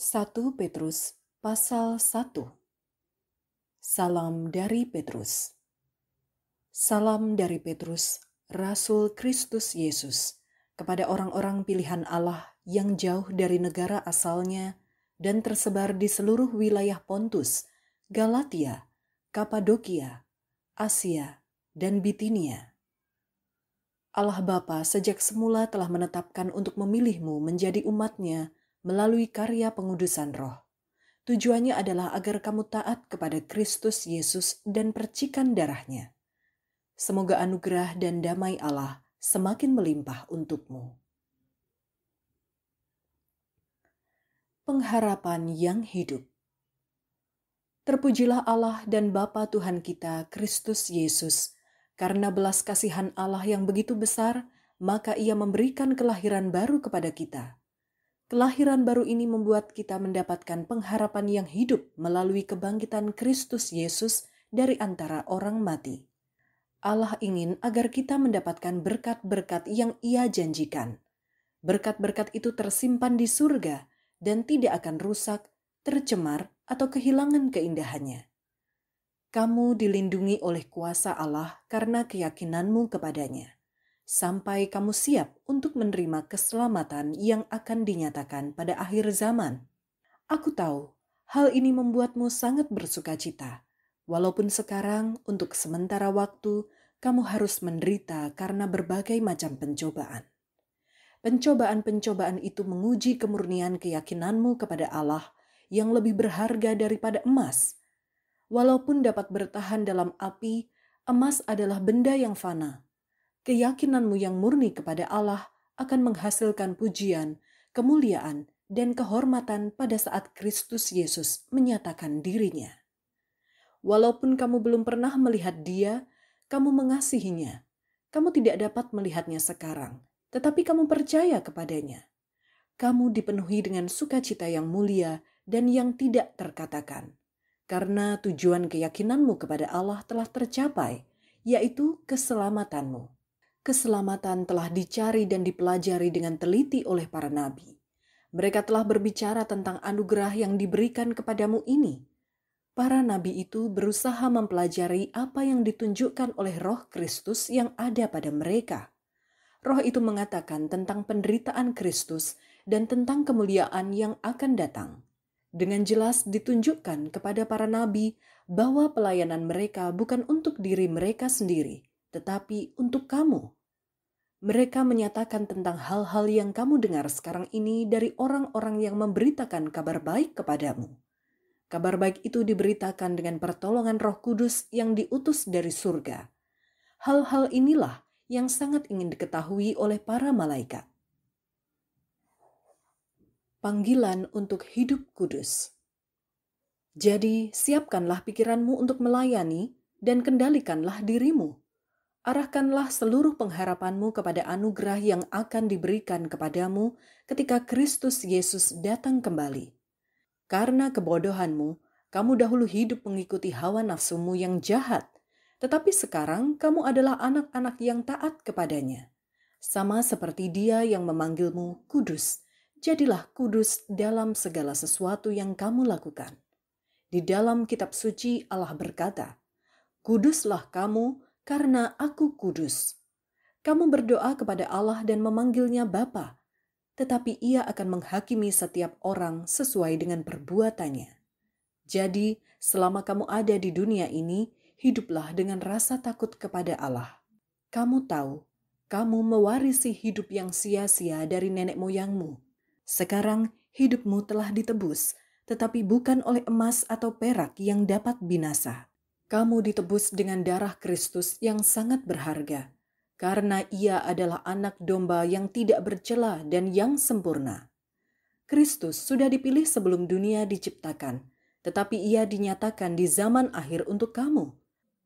1 Petrus pasal 1 Salam dari Petrus Salam dari Petrus, Rasul Kristus Yesus, kepada orang-orang pilihan Allah yang jauh dari negara asalnya dan tersebar di seluruh wilayah Pontus, Galatia, Kapadokia, Asia, dan Bitinia. Allah Bapa sejak semula telah menetapkan untuk memilihmu menjadi umatnya melalui karya pengudusan roh. Tujuannya adalah agar kamu taat kepada Kristus Yesus dan percikan darahnya. Semoga anugerah dan damai Allah semakin melimpah untukmu. Pengharapan yang hidup Terpujilah Allah dan Bapa Tuhan kita, Kristus Yesus, karena belas kasihan Allah yang begitu besar, maka ia memberikan kelahiran baru kepada kita – Kelahiran baru ini membuat kita mendapatkan pengharapan yang hidup melalui kebangkitan Kristus Yesus dari antara orang mati. Allah ingin agar kita mendapatkan berkat-berkat yang Ia janjikan. Berkat-berkat itu tersimpan di surga dan tidak akan rusak, tercemar, atau kehilangan keindahannya. Kamu dilindungi oleh kuasa Allah karena keyakinanmu kepadanya, sampai kamu siap untuk menerima keselamatan yang akan dinyatakan pada akhir zaman. Aku tahu hal ini membuatmu sangat bersuka cita, walaupun sekarang untuk sementara waktu kamu harus menderita karena berbagai macam pencobaan. Pencobaan-pencobaan itu menguji kemurnian keyakinanmu kepada Allah yang lebih berharga daripada emas. Walaupun dapat bertahan dalam api, emas adalah benda yang fana keyakinanmu yang murni kepada Allah akan menghasilkan pujian, kemuliaan, dan kehormatan pada saat Kristus Yesus menyatakan dirinya. Walaupun kamu belum pernah melihat Dia, kamu mengasihinya. Kamu tidak dapat melihatnya sekarang, tetapi kamu percaya kepadanya. Kamu dipenuhi dengan sukacita yang mulia dan yang tidak terkatakan, karena tujuan keyakinanmu kepada Allah telah tercapai, yaitu keselamatanmu keselamatan telah dicari dan dipelajari dengan teliti oleh para nabi. Mereka telah berbicara tentang anugerah yang diberikan kepadamu ini. Para nabi itu berusaha mempelajari apa yang ditunjukkan oleh Roh Kristus yang ada pada mereka. Roh itu mengatakan tentang penderitaan Kristus dan tentang kemuliaan yang akan datang. Dengan jelas ditunjukkan kepada para nabi bahwa pelayanan mereka bukan untuk diri mereka sendiri, tetapi untuk kamu. Mereka menyatakan tentang hal-hal yang kamu dengar sekarang ini dari orang-orang yang memberitakan kabar baik kepadamu. Kabar baik itu diberitakan dengan pertolongan Roh Kudus yang diutus dari surga. Hal-hal inilah yang sangat ingin diketahui oleh para malaikat. Panggilan untuk hidup kudus. Jadi, siapkanlah pikiranmu untuk melayani dan kendalikanlah dirimu Arahkanlah seluruh pengharapanmu kepada anugerah yang akan diberikan kepadamu ketika Kristus Yesus datang kembali. Karena kebodohanmu, kamu dahulu hidup mengikuti hawa nafsumu yang jahat, tetapi sekarang kamu adalah anak-anak yang taat kepadanya. Sama seperti Dia yang memanggilmu kudus, jadilah kudus dalam segala sesuatu yang kamu lakukan. Di dalam kitab suci Allah berkata, "Kuduslah kamu karena aku kudus. Kamu berdoa kepada Allah dan memanggilnya Bapa, tetapi ia akan menghakimi setiap orang sesuai dengan perbuatannya. Jadi, selama kamu ada di dunia ini, hiduplah dengan rasa takut kepada Allah. Kamu tahu, kamu mewarisi hidup yang sia-sia dari nenek moyangmu. Sekarang hidupmu telah ditebus, tetapi bukan oleh emas atau perak yang dapat binasa. Kamu ditebus dengan darah Kristus yang sangat berharga, karena Ia adalah Anak Domba yang tidak bercela dan yang sempurna. Kristus sudah dipilih sebelum dunia diciptakan, tetapi Ia dinyatakan di zaman akhir untuk kamu.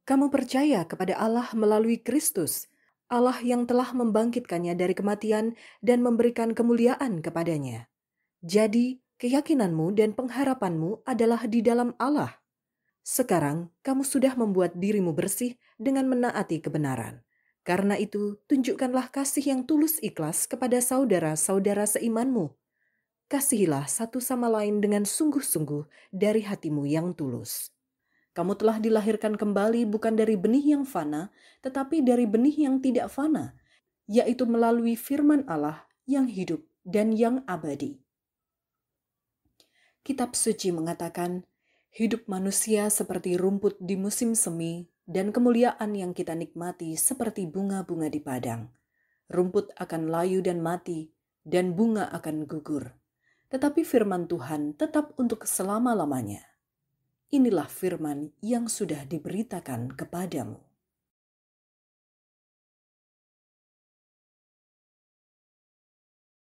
Kamu percaya kepada Allah melalui Kristus, Allah yang telah membangkitkannya dari kematian dan memberikan kemuliaan kepadanya. Jadi, keyakinanmu dan pengharapanmu adalah di dalam Allah. Sekarang kamu sudah membuat dirimu bersih dengan menaati kebenaran. Karena itu, tunjukkanlah kasih yang tulus ikhlas kepada saudara-saudara seimanmu. Kasihilah satu sama lain dengan sungguh-sungguh dari hatimu yang tulus. Kamu telah dilahirkan kembali bukan dari benih yang fana, tetapi dari benih yang tidak fana, yaitu melalui firman Allah yang hidup dan yang abadi. Kitab suci mengatakan, Hidup manusia seperti rumput di musim semi dan kemuliaan yang kita nikmati seperti bunga-bunga di padang. Rumput akan layu dan mati, dan bunga akan gugur. Tetapi firman Tuhan tetap untuk selama-lamanya. Inilah firman yang sudah diberitakan kepadamu.